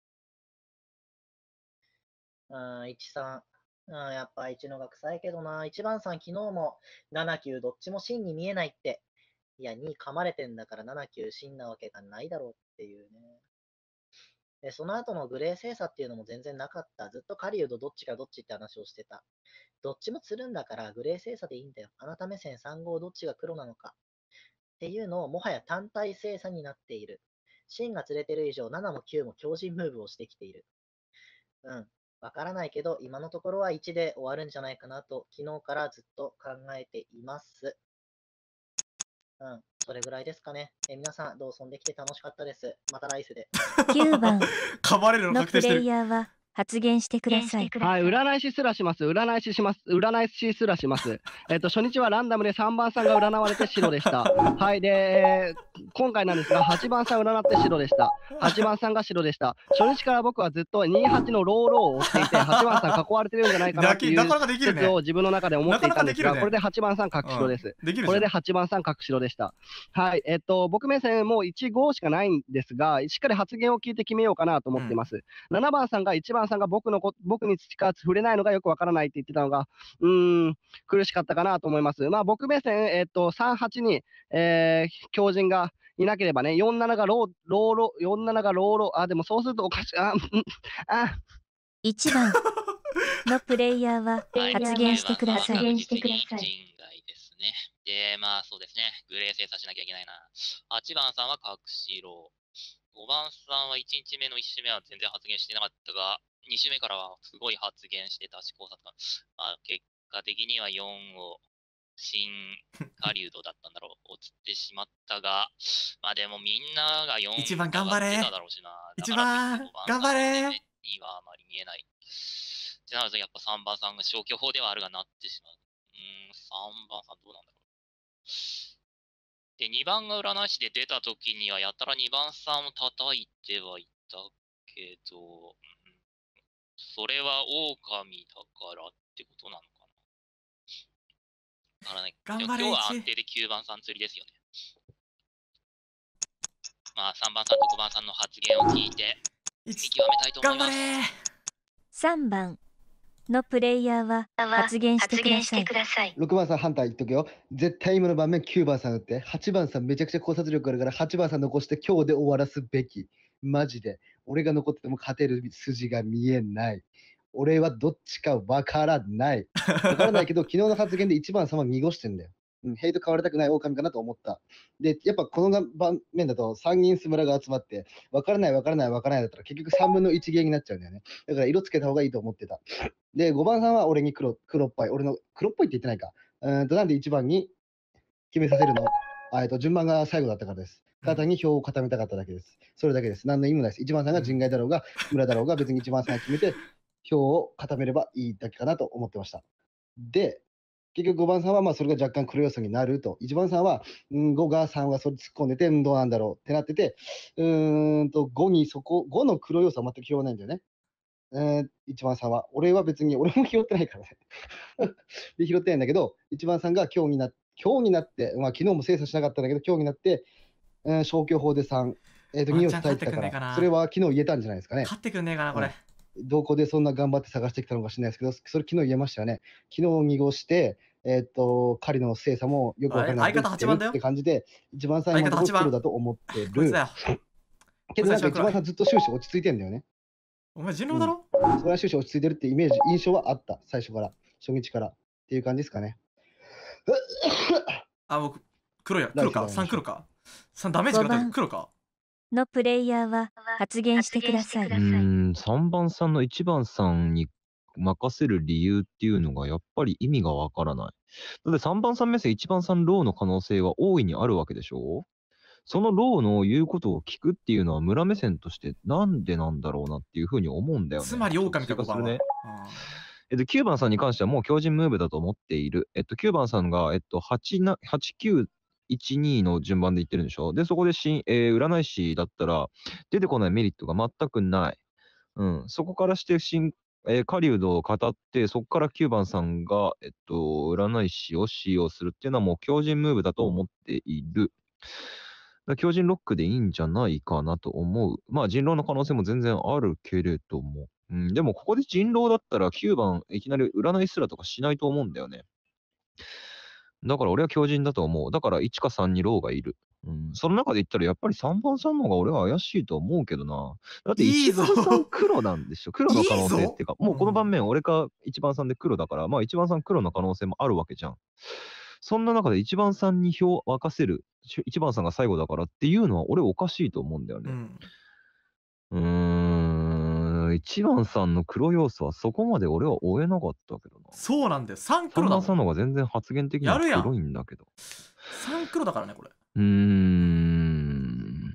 Speaker 4: うん、1、3。うん、やっぱ1のが臭いけどな。1番さん昨日も7、9どっちも真に見えないって。いや、2噛まれてんだから7、9んなわけがないだろうっていうね。で、その後のグレー精査っていうのも全然なかった。ずっと狩人どっちがどっちって話をしてた。どっちもつるんだからグレー精査でいいんだよ。あなた目線3号どっちが黒なのか。っていうのをもはや単体精査になっている。芯が釣れてる以上、7も9も強靭ムーブをしてきている。うん。わからないけど、今のところは1で終わるんじゃないかなと、昨日からずっと考えています。うん。それぐらいですかね。え皆さん、同村できて楽しかったです。また来世で。9 (laughs)
Speaker 5: 番。かばれるの確定してる。プレイヤー発言してください。はい、占い師すらします。占い師します。占い師すらします。(laughs) えっと、初日はランダムで3番さんが占われて白でした。(laughs) はい、で、今回なんですが、8番さん占って白でした。8番さんが白でした。初日から僕はずっと28のローローを追っていて、8番さん囲われてるんじゃないかなっていう (laughs) 説を自分の中で思っていたんですが、これで8番さん隠し白です。これで8番さん隠し白でした。はい、えっと、僕目線もう1号しかないんですが、しっかり発言を聞いて決めようかなと思ってます。7番さんが1番さんが僕のこ、僕に近触れないのがよくわからないって言ってたのが、うん、苦しかったかなと思います。まあ僕目線、えっ、と、38に、えー、強人がいなければね、47がロー、ローロ、47がローロ、あ、でもそうするとおかしい、あ、あ、1番のプレイヤーは (laughs) 発言してください。発言してください。
Speaker 6: ね。で、まあそうですね。グレー精査しなきゃいけないな。8番さんは隠し色。5番さんは1日目の1週目は全然発言してなかったが、2週目からはすごい発言してたし考察官、まあ、結果的には4を新狩人だったんだろう、落ちてしまったが、(laughs) まあでもみんなが4一番頑張れただろうしな。
Speaker 7: 一
Speaker 4: 番頑張れ !2
Speaker 6: はあまり見えない。ってなるとやっぱ3番さんが消去法ではあるがなってしまう。うん、3番さんどうなんだろう。で、2番が占い師で出た時には、やたら2番さんを叩いてはいたけど、それは狼だからってことなのかなわからない。今日は安定で9番さん釣りですよね。まあ、3番さんと5番さんの発言を聞いて、
Speaker 3: 見極めたいと思います。3番のプレイヤーは発言してください。さい
Speaker 1: 6番さん反対言っとくよ。絶対今の場面9番さんだって、8番さんめちゃくちゃ考察力あるから8番さん残して今日で終わらすべき。マジで。俺が残ってても勝てる筋が見えない。俺はどっちかわからない。わからないけど、(laughs) 昨日の発言で一番様濁してんだよ。うん、ヘイト変わりたくない狼かなと思った。で、やっぱこの盤面だと3人スムラが集まって、わからないわからないわからないだったら結局3分の1ゲーになっちゃうんだよね。だから色つけた方がいいと思ってた。で、5番さんは俺に黒黒っぽい。俺の黒っぽいって言ってないか。うんと、なんで1番に決めさせるのえっと、順番が最後だったからです。方に票を固めたかっただけです。それだけです。何の意味もないです。一番さんが人外だろうが、村だろうが、別に一番さんが決めて、票を固めればいいだけかなと思ってました。で、結局5番さんはまあそれが若干黒要素になると。一番さんは、うん、5が3がそれ突っ込んでて、どうなんだろうってなってて、うーんと、5にそこ、5の黒要素は全く拾わないんだよね。えー、一番さんは、俺は別に、俺も拾ってないからね (laughs) で、拾ってないんだけど、一番さんが今日になって、今日になって、まあ昨日も精査しなかったんだけど、今日になって、えー、消去法で3、えー、と2を伝えてたからそれは昨日言えたんじゃないですかね勝ってくんねえかなこれ、どこでそんな頑張って探してきたのか知らないですけどそれ昨日言えましたよね昨日見越してえっ、ー、と狩りの精査もよくわからない相方8番だよって感じで一番最後のところだと思ってるけどなんか一番さんずっと終始落ち着いてんだよねお前人狼だろ、うん、それは終始落ち着いてるってイメージ印象はあった最初から初日からっていう感じですかねあ僕黒や黒か3黒か3
Speaker 2: ダメージがらっ
Speaker 9: たか
Speaker 3: のプレイヤーは発言してください。う
Speaker 9: ん3番さんの1番さんに任せる理由っていうのがやっぱり意味がわからない。だって3番さん目線1番さんローの可能性は大いにあるわけでしょそのローの言うことを聞くっていうのは村目線としてなんでなんだろうなっていうふうに思うんだよね。つまり狼か5番うね、えっと、9番さんに関してはもう強靭ムーブだと思っている。えっと、9番さんが、えっと、8、8、9、1、2の順番で言ってるんでしょで、そこでし、えー、占い師だったら、出てこないメリットが全くない。うん。そこからして、新、えー、狩人を語って、そこから9番さんが、えっと、占い師を使用するっていうのはもう強人ムーブだと思っている。強人ロックでいいんじゃないかなと思う。まあ、人狼の可能性も全然あるけれども。うん、でも、ここで人狼だったら9番、いきなり占いすらとかしないと思うんだよね。だから俺は強人だと思う。だから1か3にローがいる。うん、その中で言ったらやっぱり3番さんの方が俺は怪しいと思うけどな。だって1番さん黒なんでしょ。(laughs) 黒の可能性っていうか、もうこの盤面俺か1番さんで黒だから、まあ1番さん黒の可能性もあるわけじゃん。そんな中で1番さんに票を沸かせる、1番さんが最後だからっていうのは俺おかしいと思うんだよね。うん、うーん一番さんの黒要素はそこまで俺は追えなかったけどな。
Speaker 2: そうなんだよ。3
Speaker 9: 黒だもん。さんの方が全然発言的に黒いんだけど。
Speaker 2: 3黒だからね、これ。
Speaker 9: うーん。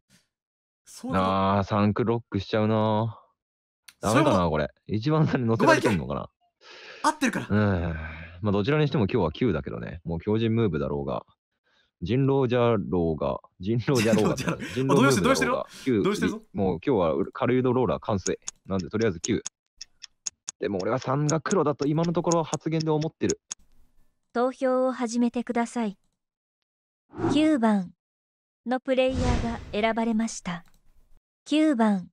Speaker 9: そうだ。あー、3黒ロックしちゃうな。ダメかな、これ。一番さんに乗せられてんのかな。合ってるから。うん。まあ、どちらにしても今日は9だけどね。もう強靭ムーブだろうが、人狼じゃろうが、人狼じゃろうが、人狼どうしてどうしてるどうしてもう今日は軽い人ローラー完成。なんでとりあえず9。でも俺は3が黒だと今のところ発言で思ってる。
Speaker 3: 投票を始めてください。9番のプレイヤーが選ばれました。9番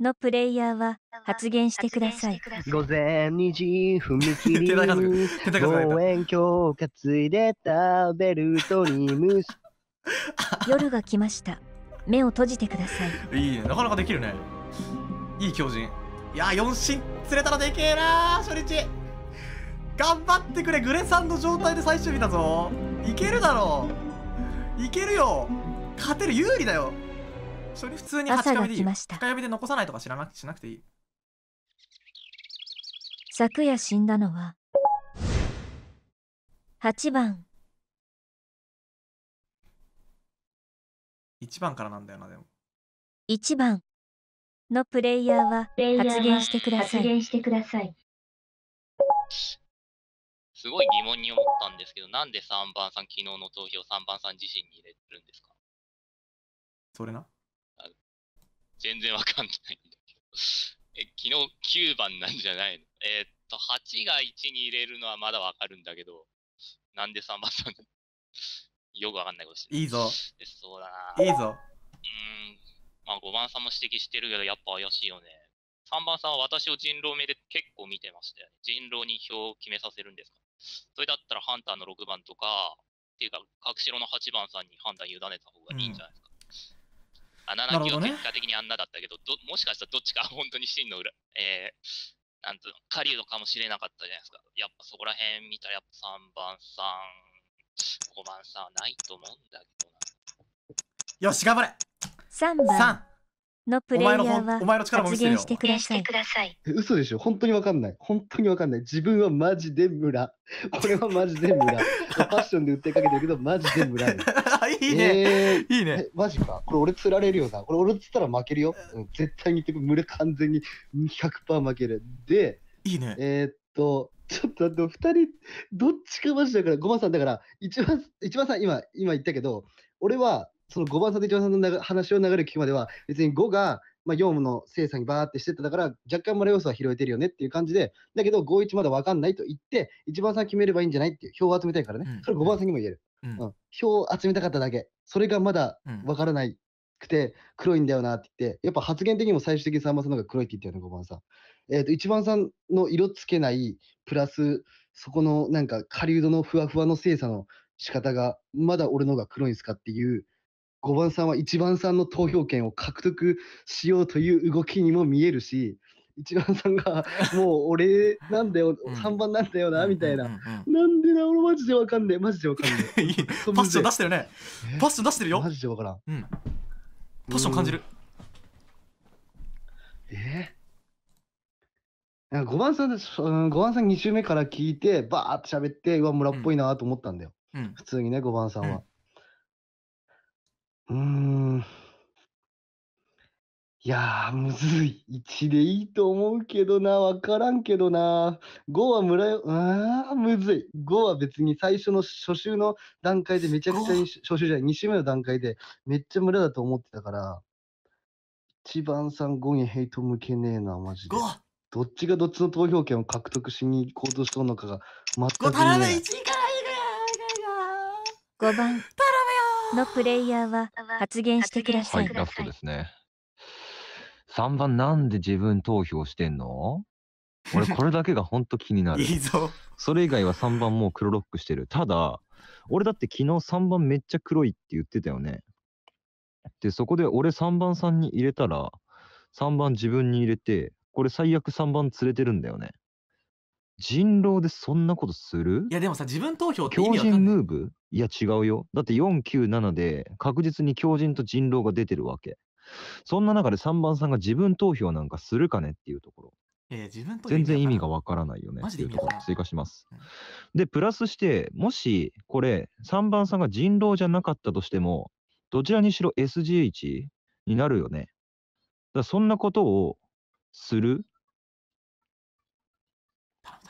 Speaker 3: のプレイヤーは発言してください。
Speaker 5: 午前2時踏切に応援強化ついで食べるとにむし
Speaker 3: 夜が来ました。目を閉じてくださ
Speaker 2: い。いいね、なかなかできるね。いい狂人。いや、四進釣れたらでけえな初日。頑張ってくれ、グレさんの状態で最終日だぞ。いけるだろう。いけるよ。勝てる有利だよ。それ普通に8日目でいいよ2日目で残さないと
Speaker 8: か知らなくしなくていい
Speaker 3: 昨夜死んだのは8番1番からなんだよなでも1番のプレイヤーは発言してください
Speaker 6: すごい疑問に思ったんですけどなんで3番さん昨日の投票3番さん自身に入れるんですかそれな全然わかんないんだけど。え、昨日9番なんじゃないのえー、っと、8が1に入れるのはまだわかるんだけど、なんで3番なんだよくわかんないことしていいぞ。そうだな。いいぞ。うん。まあ5番さんも指摘してるけど、やっぱ怪しいよね。3番さんは私を人狼目で結構見てましたよね。人狼に票を決めさせるんですかそれだったらハンターの6番とか、っていうか、隠しろの8番さんに判断委ねた方がいいんじゃないですか。あ7キロ結果的にあんなだったけど、ど、ね、もしかしたらどっちか本当に真の裏、えー、なんていうの、狩人かもしれなかったじゃないですか。やっぱそこら辺見たら、やっぱ3番さん、5番さんはないと思うんだけど
Speaker 1: な。よし、頑張れ
Speaker 3: !3 番のプレイヤーはお前の力も見せてしてください。
Speaker 1: 嘘でしょ本当にわかんない。本当にわかんない。自分はマジで村。これはマジで村。(laughs) ファッションで訴えかけてるけど、マジで村。
Speaker 9: いいね、え
Speaker 1: ー、いいねマジかこれ俺釣られるよなこれ俺釣ったら負けるよ、うん、絶対に群れ完全に100%負けるでいいねえー、っとちょっとあの、2人どっちかマジだから5番さんだから一番一番さん今今言ったけど俺はその5番さんと1番さんの話を流れる聞くまでは別に5がまあ、業務の精査にバーってしてただから、若干漏れ要素は拾えてるよねっていう感じで、だけど5-1まだ分かんないと言って、1番さん決めればいいんじゃないっていう、票を集めたいからね。それ5番さんにも言える。うん、うん、票を集めたかっただけ。それがまだ分からないくて、黒いんだよなって言って、やっぱ発言的にも最終的に3番さんの方が黒いって言ったよね、5番さん。えっ、ー、と、1番さんの色つけない、プラス、そこのなんか、狩人のふわふわの精査の仕方が、まだ俺の方が黒いんすかっていう5番さんは1番さんの投票権を獲得しようという動きにも見えるし、一番さんが (laughs) もう俺なんだよ、うん、3番なんだよなみたいな、うんうん、なんでな俺マジでわかんねえマジでわかんねえパッ
Speaker 2: ション出してるねパッ
Speaker 1: ション出してるよマジでわからん、
Speaker 2: うん、パッション感じる
Speaker 1: えなんか5番さん5番さん2周目から聞いてバーって喋ってうわ村っぽいなと思ったんだよ、普通にね5番さんは、
Speaker 6: うん。いや、むず
Speaker 1: い。1でいいと思うけどな、わからんけどな。5はむらよああ、むずい。5は別に最初の初週の段階でめちゃくちゃに、初週じゃない、2週目の段階でめっちゃむ駄だと思ってたから、1番さん5にヘイト向けねえな、マジで。5! どっちがどっちの投票権を獲得しに行こうとしとんのかが
Speaker 9: 全く見えない。5
Speaker 3: 5番のプレイヤーは発言してください。はい、ラストで
Speaker 9: すね。3番なんで自分投票してんの俺これだけがほんと気になる。(laughs) いいぞ。それ以外は3番もう黒ロックしてる。ただ、俺だって昨日3番めっちゃ黒いって言ってたよね。で、そこで俺3番さんに入れたら、3番自分に入れて、これ最悪3番連れてるんだよね。人狼でそんなことするいやでもさ自分投票って意強味わかんないムーブいや違うよ。だって497で確実に強人と人狼が出てるわけ。そんな中で3番さんが自分投票なんかするかねっていうところ。いや自分投票全然意味がわからないよねっていうところ追加しますうん。で、プラスして、もしこれ3番さんが人狼じゃなかったとしても、どちらにしろ SGH になるよね。だそんなことをする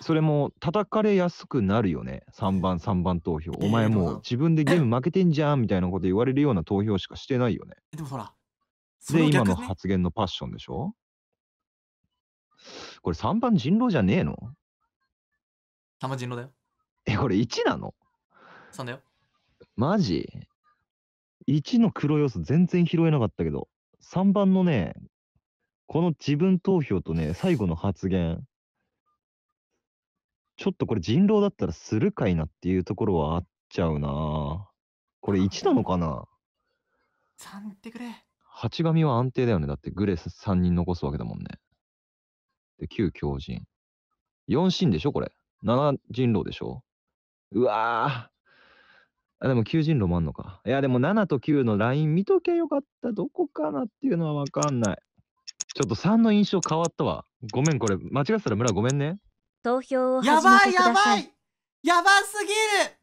Speaker 9: それも叩かれやすくなるよね。3番、3番投票。お前もう自分でゲーム負けてんじゃんみたいなこと言われるような投票しかしてないよね。でもほら、そで、今の発言のパッションでしょこれ3番人狼じゃねえの玉人狼だよ。え、これ1なの3だよ。マジ ?1 の黒要素全然拾えなかったけど、3番のね、この自分投票とね、最後の発言、ちょっとこれ人狼だったらするかいなっていうところはあっちゃうなこれ1なのかな
Speaker 3: 3ってくれ。
Speaker 9: 八神は安定だよね。だってグレス3人残すわけだもんね。で、9強人。4神でしょこれ。7人狼でしょうわぁ。あ、でも9人狼もあんのか。いや、でも7と9のライン見とけよかった。どこかなっていうのはわかんない。ちょっと3の印象変わったわ。ごめん、これ。間違ってたら村ごめんね。
Speaker 3: 投票をやばいやばいやばすぎる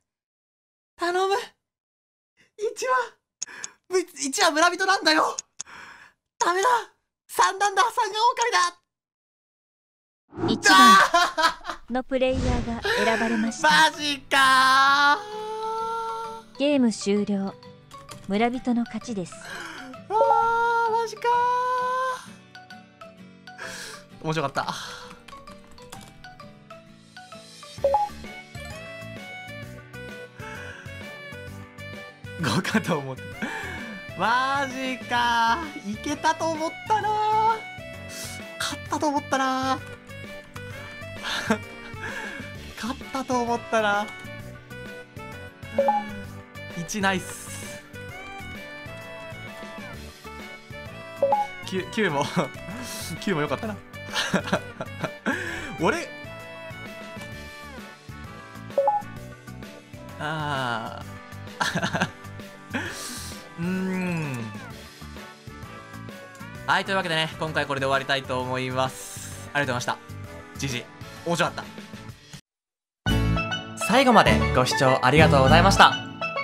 Speaker 3: 頼む一
Speaker 2: 話一話村人なんだよダメだ三段だ三が
Speaker 3: 狼だ一番のプレイヤーが選ばれましたマジかゲーム終了村人の勝ちですわあーマジか
Speaker 2: 面白かった5 (laughs) かと思ってマジかいけたと思ったな勝ったと思ったな (laughs) 勝ったと思ったな1ナイス 9, 9も9 (laughs) もよかったな俺ああ
Speaker 3: うーん
Speaker 2: はいというわけでね今回これで終わりたいと思いますありがとうございましたじじ面白かった最後までご視聴ありがとうございました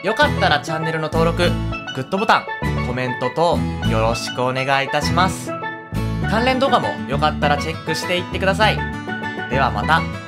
Speaker 2: よかったらチャンネルの登録グッドボタンコメント等よろしくお願いいたします関連動画
Speaker 3: もよかったらチェックしていってくださいではまた